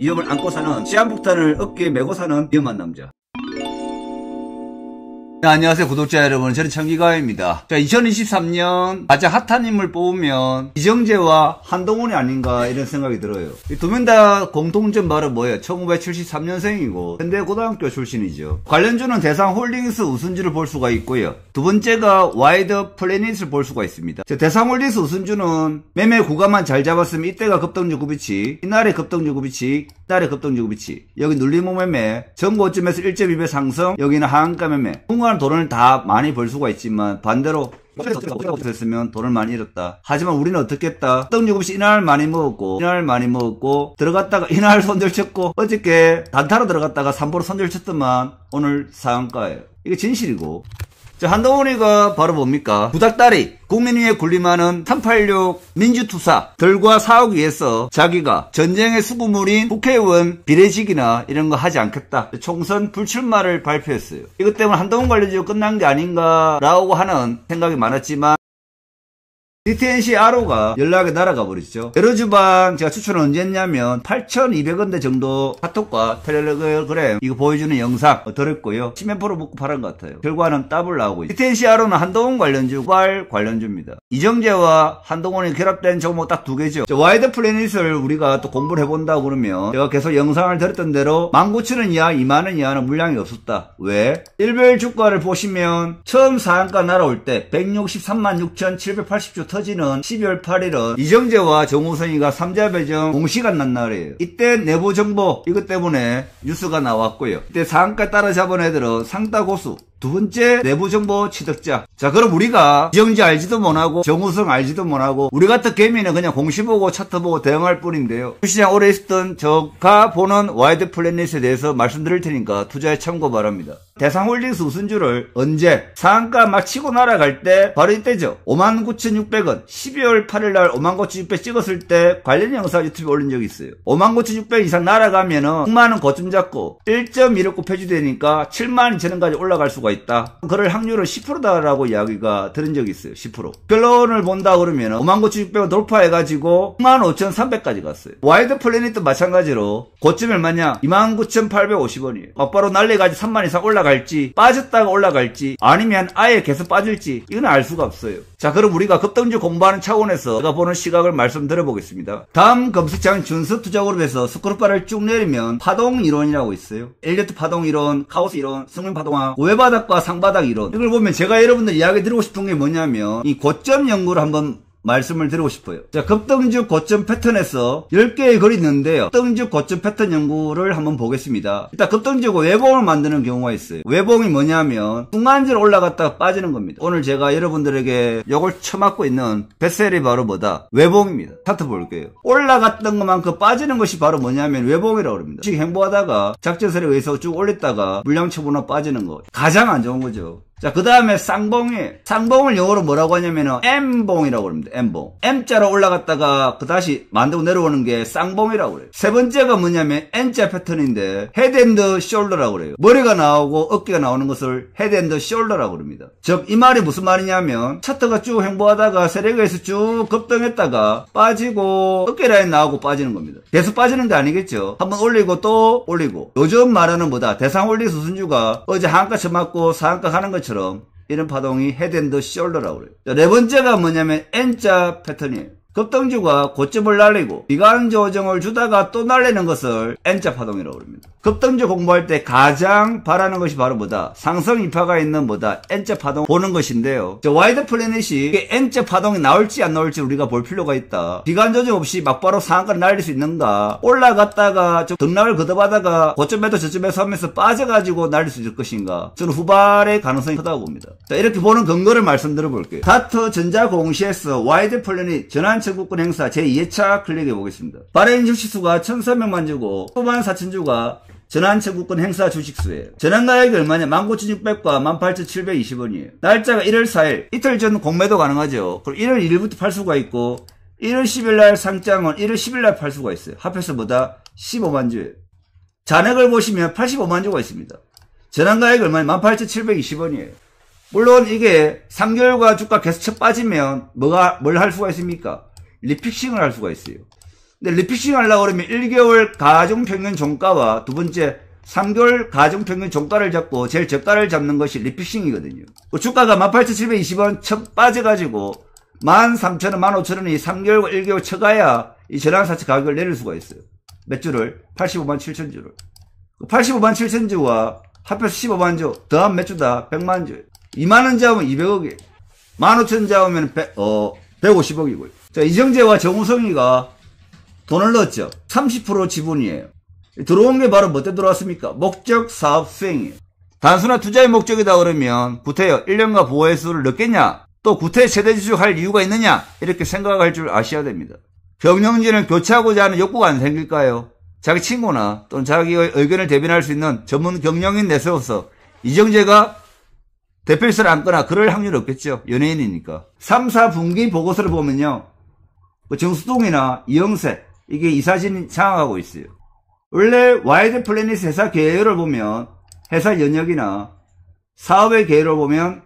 위험을 안고 사는 시한폭탄을 어깨에 메고 사는 위험한 남자 네, 안녕하세요 구독자 여러분 저는 청기가입니다 자 2023년 가장 핫한 인물 뽑으면 이정재와 한동훈이 아닌가 이런 생각이 들어요 두 명 다 공통점 바로 뭐예요 1973년생이고 현대고등학교 출신이죠 관련주는 대상 홀딩스 우승주를 볼 수가 있고요 두 번째가 와이드 플래닛을 볼 수가 있습니다 자, 대상 홀딩스 우승주는 매매 구간만 잘 잡았으면 이때가 급등주 구비치 이날의 급등주 구비치 달의 급등주 위치 여기 눌림목 매매 전고점에서 1.2배 상승 여기는 하한가 매매 풍부한 돈을 다 많이 벌 수가 있지만 반대로 됐으면 돈을 많이 잃었다. 하지만 우리는 어떻겠다. 떡유급시 이날 많이 먹었고 이날 많이 먹었고 들어갔다가 이날 손절쳤고 어저께 단타로 들어갔다가 3보로 손절쳤더만 오늘 상한가예요. 이게 진실이고 자, 한동훈이가 바로 뭡니까? 부닥다리. 국민위에 군림하는 386 민주투사 들과 사옥 위해서 자기가 전쟁의 수구물인 국회의원 비례직이나 이런 거 하지 않겠다. 총선 불출마를 발표했어요. 이것 때문에 한동훈 관련지로 끝난 게 아닌가라고 하는 생각이 많았지만 DTNC RO가 연락이 날아가 버리죠. 에러 주방 제가 추천을 언제 했냐면 8,200원대 정도 카톡과 텔레그램 이거 보여주는 영상 들었고요. 10% 먹고 팔은 것 같아요. 결과는 더블 나오고 있어 DTNC RO는 한동훈 관련주, 발 관련주입니다. 이정재와 한동훈이 결합된 종목 딱 두 개죠. 와이드 플래닛을 우리가 또 공부를 해본다 그러면 제가 계속 영상을 들었던 대로 19,000원 이하, 2만원 이하는 물량이 없었다. 왜? 일별 주가를 보시면 처음 상한가 날아올 때 163만 6,780주 터지는 12월 8일은 이정재와 정우성이가 3자배정 공시간 난 날이에요. 이때 내부 정보 이것 때문에 뉴스가 나왔고요. 이때 상가 따라잡은 애들은 상따 고수 두 번째 내부 정보 취득자 자 그럼 우리가 지정지 알지도 못하고 정우성 알지도 못하고 우리 같은 개미는 그냥 공시 보고 차트 보고 대응할 뿐인데요 주시장 오래 있었던 저가 보는 와이드 플래닛에 대해서 말씀드릴 테니까 투자에 참고 바랍니다 대상홀딩스 우선주를 언제 상한가 마 치고 날아갈 때 바로 이때죠 59,600원 12월 8일날 59,600 찍었을 때 관련 영상 유튜브에 올린 적이 있어요 59,600 이상 날아가면은 6만원 거점 잡고 1.16 곱해주되니까 7만 2천원까지 올라갈 수가 효가 있다. 그럴 확률은 10%다라고 이야기가 들은 적이 있어요. 10%. 결론을 본다 그러면 59,600을 돌파해가지고 55,300까지 갔어요. 와이드 플래닛도 마찬가지로 고점을 만약 29,850원이에요. 막바로 날리가지 3만 이상 올라갈지 빠졌다가 올라갈지 아니면 아예 계속 빠질지 이건 알 수가 없어요. 자, 그럼 우리가 급등주 공부하는 차원에서 제가 보는 시각을 말씀드려보겠습니다. 다음 검색창 준수 투자 그룹에서 스크루바를 쭉 내리면 파동 이론이라고 있어요. 엘리트 파동 이론, 카오스 이론, 승민 파동왕외바닥과 상바닥 이론. 이걸 보면 제가 여러분들 이야기 드리고 싶은 게 뭐냐면 이 고점 연구를 한번 말씀을 드리고 싶어요. 자, 급등주 고점 패턴에서 10개의 글이 있는데요. 급등주 고점 패턴 연구를 한번 보겠습니다. 일단 급등주고 외봉을 만드는 경우가 있어요. 외봉이 뭐냐면 순간적으로 올라갔다가 빠지는 겁니다. 오늘 제가 여러분들에게 이을 처맞고 있는 베셀이 바로 뭐다? 외봉입니다. 차트 볼게요. 올라갔던 것만큼 빠지는 것이 바로 뭐냐면 외봉이라고 합니다. 지금 행보하다가 작전설에 의해서 쭉 올렸다가 물량 처분으로 빠지는 거. 가장 안 좋은 거죠. 자, 그 다음에 쌍봉이, 쌍봉을 영어로 뭐라고 하냐면은 M봉이라고 합니다. M봉. M자로 올라갔다가 그 다시 만들고 내려오는 게 쌍봉이라고 그래요. 세 번째가 뭐냐면 N자 패턴인데 헤드앤드 숄더라고 그래요. 머리가 나오고 어깨가 나오는 것을 헤드앤드 숄더라고 그럽니다. 즉, 이 말이 무슨 말이냐면 차트가 쭉횡보하다가 세력에서 쭉 급등했다가 빠지고 어깨 라인 나오고 빠지는 겁니다. 계속 빠지는 게 아니겠죠. 한번 올리고 또 올리고. 요즘 말하는 뭐다. 대상 올리 수순주가 어제 한가 쳐맞고 사한가 가는 것처럼 것처럼 이런 파동이 헤드 앤더 숄더라고 그래요. 네 번째가 뭐냐면 N자 패턴이에요. 급등주가 고점을 날리고 미관 조정을 주다가 또 날리는 것을 N자 파동이라고 부릅니다. 급등주 공부할 때 가장 바라는 것이 바로 뭐다? 상승 이파가 있는 뭐다? N자 파동 보는 것인데요. 와이드 플래닛이 N자 파동이 나올지 안 나올지 우리가 볼 필요가 있다. 기관 조정 없이 막바로 상한가를 날릴 수 있는가? 올라갔다가 좀 등락을 거듭하다가 고점에도 저점에 서면서 하 빠져가지고 날릴 수 있을 것인가? 저는 후발의 가능성이 크다고 봅니다. 자, 이렇게 보는 근거를 말씀드려 볼게요. 다트 전자공시에서 와이드 플래닛 전환 제국권 행사 제2회 클릭해 보겠습니다. 바레인 주식수가 1,300만 주고 후반 4천 주가 전환 채국권 행사 주식수에요 전환 가액이 얼마냐? 19,600과 18,720원이에요. 날짜가 1월 4일. 이틀 전 공매도 가능하죠. 그리고 1월 1일부터 팔 수가 있고 1월 10일 날 상장은 1월 10일 날 팔 수가 있어요. 합해서 보다 15만 주예요. 잔액을 보시면 85만 주가 있습니다. 전환 가액이 얼마냐? 18,720원이에요. 물론 이게 3개월과 주가 계속 쳐 빠지면 뭐가 뭘 할 수가 있습니까? 리픽싱을 할 수가 있어요. 근데 리픽싱 하려고 그러면 1개월 가중평균 종가와 두 번째 3개월 가중평균 종가를 잡고 제일 저가를 잡는 것이 리픽싱이거든요. 그 주가가 18,720원 척 빠져가지고 13,000원, 15,000원이 3개월과 1개월 쳐가야 이 전환사채 가격을 내릴 수가 있어요. 몇 주를? 85만 0 0 주를. 85만 0 0 주와 합해서 15만 주, 더한 몇 주다? 100만 주. 2만원 잡으면 200억이에요. 15,000 잡으면 100, 어, 150억이고요. 자, 이정재와 정우성이가 돈을 넣었죠. 30% 지분이에요. 들어온 게 바로 뭐 때 들어왔습니까? 목적 사업 수행이에요. 단순한 투자의 목적이다 그러면 구태여 1년간 보호해수를 넣겠냐? 또 구태 세대 지주할 이유가 있느냐? 이렇게 생각할 줄 아셔야 됩니다. 경영진은 교체하고자 하는 욕구가 안 생길까요? 자기 친구나 또는 자기의 의견을 대변할 수 있는 전문 경영인 내세워서 이정재가 대표이사를 안거나 그럴 확률이 없겠죠. 연예인이니까. 3, 4분기 보고서를 보면요. 뭐 정수동이나 이영세 이게 이 사진이 장하고 있어요. 원래 와이드 플래닛 회사 계열을 보면 회사 연역이나 사업의 계열을 보면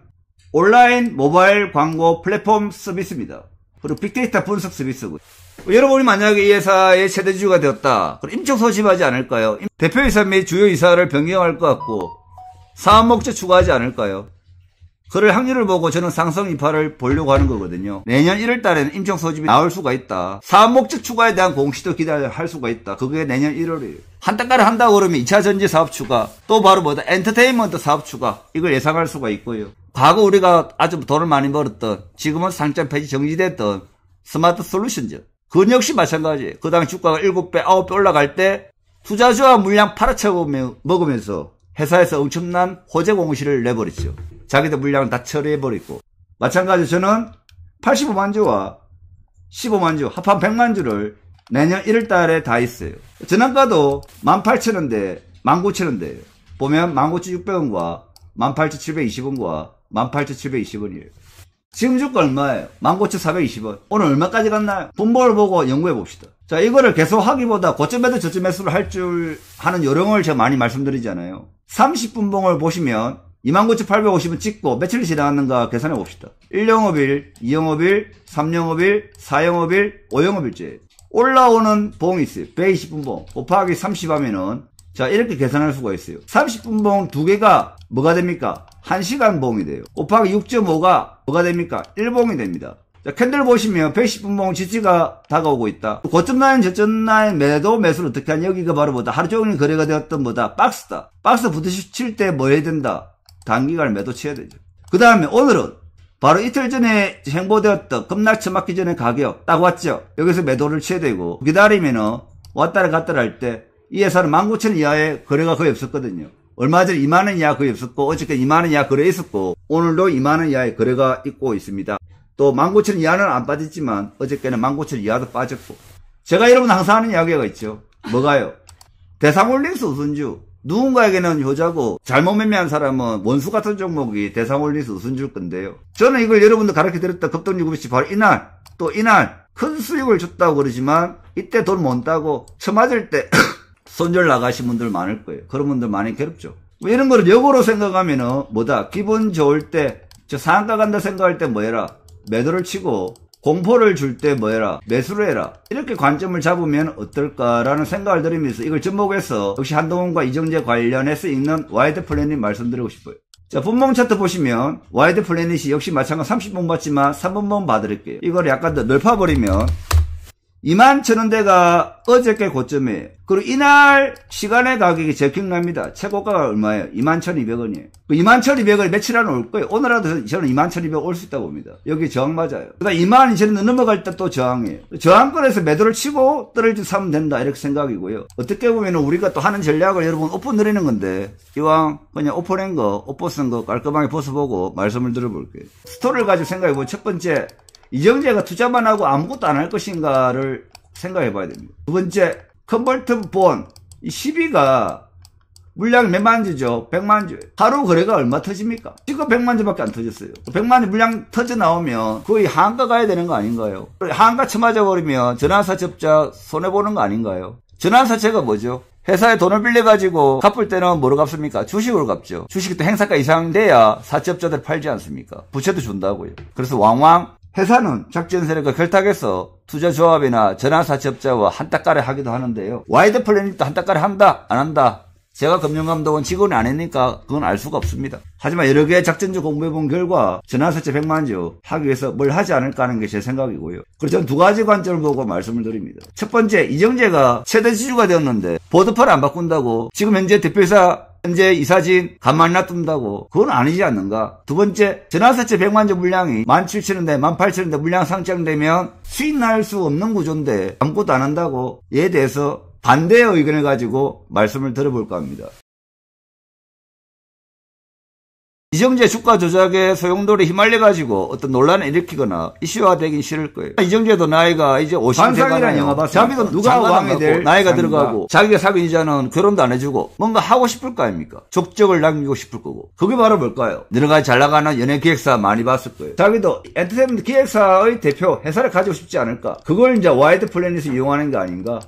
온라인 모바일 광고 플랫폼 서비스입니다. 그리고 빅데이터 분석 서비스고 뭐 여러분이 만약에 이 회사의 최대주주가 되었다. 그럼 임적 소집하지 않을까요? 대표이사 및 주요이사를 변경할 것 같고 사업 목적 추가하지 않을까요? 그럴 확률을 보고 저는 상승 이파를 보려고 하는 거거든요. 내년 1월 달에는 임청 소집이 나올 수가 있다. 사업 목적 추가에 대한 공시도 기대할 수가 있다. 그게 내년 1월이에요. 한 단가를 한다 고 그러면 2차 전지 사업 추가, 또 바로 뭐다 엔터테인먼트 사업 추가 이걸 예상할 수가 있고요. 과거 우리가 아주 돈을 많이 벌었던 지금은 상장 폐지 정지됐던 스마트 솔루션즈 그 역시 마찬가지예요. 그 당시 주가가 7배, 9배 올라갈 때 투자주와 물량 팔아쳐 먹으면서 회사에서 엄청난 호재 공시를 내버렸죠. 자기도 물량을 다 처리해버리고. 마찬가지로 저는 85만 주와 15만 주, 합한 100만 주를 내년 1월 달에 다했어요 지난가도 18,000원대, 19,000원대예요. 보면 19,600원과 18,720원과 18,720원이에요. 지금 주가 얼마예요? 19,420원. 오늘 얼마까지 갔나요? 분모를 보고 연구해 봅시다. 자, 이거를 계속 하기보다 고점 에도 저점 매수를 할줄 하는 요령을 제가 많이 말씀드리잖아요. 30분 봉을 보시면 2 9 8 5 0원 찍고 며칠이 지나갔는가 계산해 봅시다. 1영업일, 2영업일, 3영업일, 4영업일, 5영업일째 올라오는 봉이 있어요. 120분봉 곱하기 30하면은 자 이렇게 계산할 수가 있어요. 30분봉 두 개가 뭐가 됩니까? 1시간 봉이 돼요. 곱하기 6.5가 뭐가 됩니까? 1봉이 됩니다. 자, 캔들 보시면 110분봉 지지가 다가오고 있다. 고점 라인, 저점 라인 매도 매수를 어떻게 하냐? 여기가 바로 뭐다? 하루 종일 거래가 되었던 뭐다? 박스다. 박스 부딪힐 때뭐 해야 된다? 단기간 매도 쳐야 되죠. 그 다음에 오늘은 바로 이틀 전에 행보되었던 급락처 맞기 전에 가격 딱 왔죠. 여기서 매도를 쳐야 되고 기다리면은 왔다를 갔다를 할 때 이 회사는 19,000원 이하의 거래가 거의 없었거든요. 얼마 전에 2만원 이하 거의 없었고 어저께 2만원 이하 거래 있었고 오늘도 2만원 이하의 거래가 있고 있습니다. 또1 9 0 0 0 이하는 안 빠졌지만 어저께는 1 9 0 0 0 이하도 빠졌고 제가 여러분 항상 하는 이야기가 있죠. 뭐가요? 대상올림스 우선주. 누군가에게는 효자고 잘못 매매한 사람은 원수 같은 종목이 대상올림스 우선줄 건데요. 저는 이걸 여러분들 가르쳐 드렸다. 급등유급이 바로 이날 또 이날 큰 수익을 줬다고 그러지만 이때 돈 못 따고 처맞을 때 손절 나가신 분들 많을 거예요. 그런 분들 많이 괴롭죠. 이런 거를 역으로 생각하면은 뭐다 기분 좋을 때저 상가 간다 생각할 때 뭐 해라 매도를 치고 공포를 줄 때 뭐해라 매수를 해라 이렇게 관점을 잡으면 어떨까라는 생각을 드리면서 이걸 접목해서 역시 한동훈과 이정재 관련해서 읽는 와이드 플래닛 말씀드리고 싶어요 자 분봉 차트 보시면 와이드 플래닛이 역시 마찬가지 30분 봤지만 3분만 봐드릴게요 이걸 약간 더 넓혀버리면 2만 천원 대가 어저께 고점이에요. 그리고 이날 시간의 가격이 제 기억납니다. 최고가가 얼마예요? 2만 1,200원이에요. 그 2만 1,200원이 며칠 안에 올 거예요. 오늘라도 저는 2만 1,200원 올 수 있다고 봅니다. 여기 저항 맞아요. 그러니까 2만 2천원 넘어갈 때 또 저항이에요. 저항권에서 매도를 치고 떨어지 사면 된다 이렇게 생각이고요. 어떻게 보면 우리가 또 하는 전략을 여러분 오픈 내리는 건데 이왕 그냥 오픈낸 거, 오퍼 쓴거 깔끔하게 벗어보고 말씀을 들어볼게요. 스토를 리 가지고 생각해보면 첫 번째 이정재가 투자만 하고 아무것도 안 할 것인가를 생각해 봐야 됩니다. 두 번째, 컨버트 본. 이 시비가 물량이 몇만 주죠? 100만 주. 하루 거래가 얼마 터집니까? 지금 100만 주밖에 안 터졌어요. 100만 주 물량 터져 나오면 거의 한가 가야 되는 거 아닌가요? 한가 쳐맞아 버리면 전환사 접자 손해 보는 거 아닌가요? 전환사채가 뭐죠? 회사에 돈을 빌려가지고 갚을 때는 뭐로 갚습니까? 주식으로 갚죠. 주식이또 행사가 이상 돼야 사채업자들 팔지 않습니까? 부채도 준다고요. 그래서 왕왕 회사는 작전 세력과 결탁해서 투자조합이나 전화사채업자와 한따까리 하기도 하는데요. 와이드 플래닛도 한따까리 한다, 안 한다. 제가 금융감독은 직원이 아니니까 그건 알 수가 없습니다. 하지만 여러 개의 작전적 공부해본 결과 전화사채 100만주 하기 위해서 뭘 하지 않을까 하는 게 제 생각이고요. 그래서 저는 두 가지 관점을 보고 말씀을 드립니다. 첫 번째, 이정재가 최대 지주가 되었는데 보드파를 안 바꾼다고 지금 현재 대표이사 현재 이 사진 간만 놔둔다고 그건 아니지 않는가. 두 번째 전화세체 100만 주 물량이 17,000원대 18,000원대 물량 상장되면 수익 날 수 없는 구조인데 아무것도 안 한다고 얘에 대해서 반대의 의견을 가지고 말씀을 들어볼까 합니다. 이정재 주가 조작의 소용돌이 휘말려 가지고 어떤 논란을 일으키거나 이슈화되긴 싫을 거예요. 이정재도 나이가 이제 50대 반이라는 영화 봤어요. 자기도 누가 왕이 될 나이가 장인가. 들어가고 자기가 사귄 이자는 결혼도 안 해주고 뭔가 하고 싶을 거 아닙니까? 족적을 남기고 싶을 거고 그게 바로 뭘까요? 늘어가 잘 나가는 연예 기획사 많이 봤을 거예요. 자기도 엔터테인먼트 기획사의 대표 회사를 가지고 싶지 않을까? 그걸 이제 와이드 플래닛을 이용하는 게 아닌가?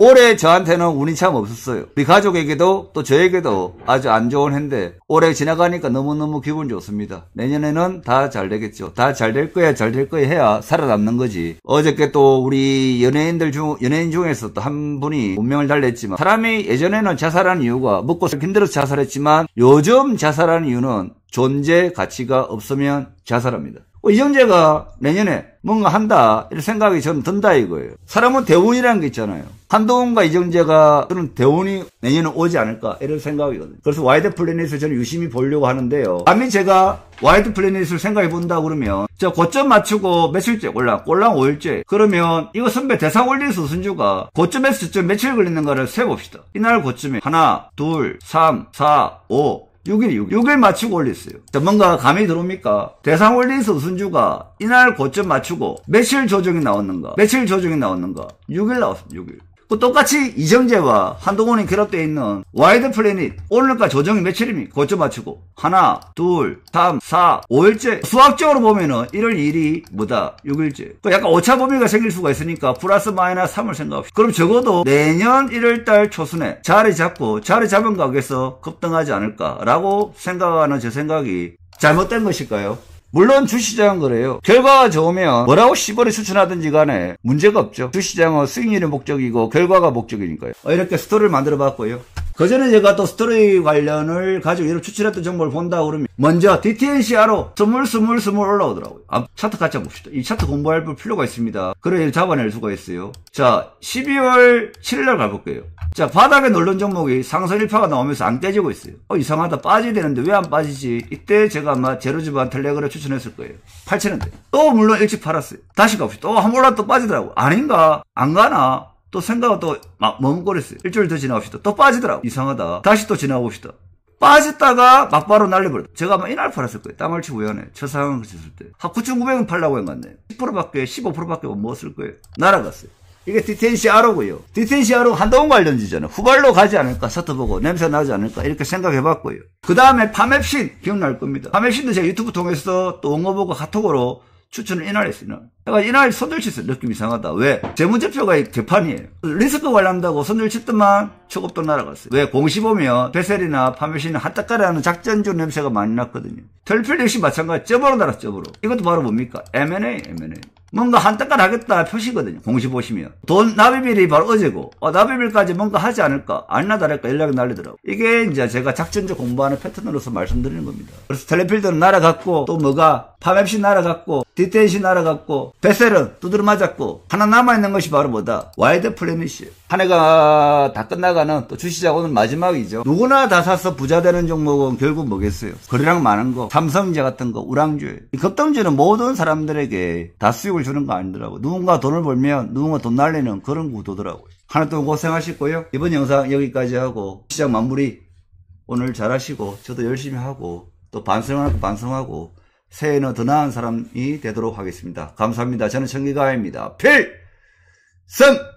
올해 저한테는 운이 참 없었어요. 우리 가족에게도 또 저에게도 아주 안 좋은 해인데 올해 지나가니까 너무너무 기분 좋습니다. 내년에는 다 잘 되겠죠. 다 잘 될 거야 잘 될 거야 해야 살아남는 거지. 어저께 또 우리 연예인들 중 연예인 중에서 또 한 분이 운명을 달랬지만 사람이 예전에는 자살한 이유가 먹고 힘들어서 자살했지만 요즘 자살하는 이유는 존재 가치가 없으면 자살합니다. 뭐 이정재가 내년에 뭔가 한다 이런 생각이 좀 든다 이거예요. 사람은 대운이라는 게 있잖아요. 한동훈과 이정재가 그런 대운이 내년에 오지 않을까 이런 생각이거든요. 그래서 와이드 플래닛을 저는 유심히 보려고 하는데요. 감히 제가 와이드 플래닛을 생각해 본다 그러면 저 고점 맞추고 며칠째 올라 꼴랑 5일째 그러면 이거 선배 대상 올리수 선주가 고점에서 저점 며칠 걸리는가를 세봅시다. 이날 고점에 하나 둘삼사오 6일, 6일. 6일 맞추고 올렸어요. 전문가 감이 들어옵니까? 대상 올리 수순주가 이날 고점 맞추고 며칠 조정이 나왔는가? 며칠 조정이 나왔는가? 6일 나왔습니다. 6일. 그 똑같이 이정재와 한동훈이 결합되어 있는 와이드 플래닛 오늘과 조정이 며칠입니까? 고점 맞추고 하나, 둘, 삼, 사, 오일째 수학적으로 보면은 1월 2일이 뭐다? 6일째 그 약간 오차 범위가 생길 수가 있으니까 플러스 마이너스 3을 생각합시다. 그럼 적어도 내년 1월달 초순에 자리 잡고 자리 잡은 가격에서 급등하지 않을까라고 생각하는 제 생각이 잘못된 것일까요? 물론 주시장은 그래요. 결과가 좋으면 뭐라고 시벌에 추천하든지 간에 문제가 없죠. 주시장은 수익률이 목적이고 결과가 목적이니까요. 어, 이렇게 스토리를 만들어 봤고요. 그전에 제가 또 스토리 관련을 가지고 이런 추출했던 정보를 본다 그러면 먼저 DTNCR로 스물스물스물 올라오더라고요. 아, 차트 같이 한 봅시다. 이 차트 공부할 필요가 있습니다. 그래일 잡아낼 수가 있어요. 자, 12월 7일 날 가볼게요. 자, 바닥에 놀던 종목이 상승 일파가 나오면서 안 떼지고 있어요. 어, 이상하다. 빠져야 되는데 왜 안 빠지지? 이때 제가 아마 제로주반 텔레그를 추천했을 거예요. 8,000원대. 또 물론 일찍 팔았어요. 다시 값다또한몰라또 빠지더라고. 아닌가? 안 가나? 또 생각은 또막 머뭇거렸어요. 일주일 더지나갑시다또 빠지더라고. 이상하다. 다시 또 지나봅시다. 빠졌다가 막바로 날려버렸 제가 아마 이날 팔았을 거예요. 땀을 치고 우연에. 저 상황을 했을 때. 한 9,900원 팔라고 해갔네. 10%밖에, 15%밖에 못먹을 거예요. 날아갔어요. 이게 디텐시아로고요. 디텐시아로 한동훈 관련지잖아요. 후발로 가지 않을까 서트보고 냄새 나지 않을까 이렇게 생각해봤고요. 그 다음에 파맵신 기억날 겁니다. 파맵신도 제가 유튜브 통해서 또원어보고 카톡으로 추천을 이날했어요. 내가 이날 손절치스 느낌 이상하다. 왜? 재무제표가 개판이에요. 리스크 관련한다고 손절치더만 초급도 날아갔어요. 왜? 공시 보면 베셀이나 파메신은 한가까하는 작전주 냄새가 많이 났거든요. 털필 역시 마찬가지. 쩌으로 날았죠. 으로 이것도 바로 뭡니까? M&A, M&A. 뭔가 한땀간 하겠다 표시거든요. 공시 보시면. 돈나비빌이 바로 어제고 어, 납입일까지 뭔가 하지 않을까 안나 다를까 연락이 날리더라고 이게 이제 제가 작전적 공부하는 패턴으로서 말씀드리는 겁니다. 그래서 텔레필드는 날아갔고 또 뭐가 파맵시 날아갔고 디텐시 날아갔고 베셀은 두드려 맞았고 하나 남아있는 것이 바로 뭐다 와이드 플래미이에요한 해가 다 끝나가는 또 주시자 오늘 마지막이죠 누구나 다 사서 부자 되는 종목은 결국 뭐겠어요 거래량 많은 거삼성제 같은 거우랑주예 급등주는 모든 사람들에게 다 수익을 주는 거 아니더라고 누군가 돈을 벌면 누군가 돈 날리는 그런 구도더라고요 하나 또 고생하셨고요 이번 영상 여기까지 하고 시작 마무리 오늘 잘하시고 저도 열심히 하고 또 반성하고 반성하고 새해는 더 나은 사람이 되도록 하겠습니다. 감사합니다. 저는 청기가입니다. 필! 승!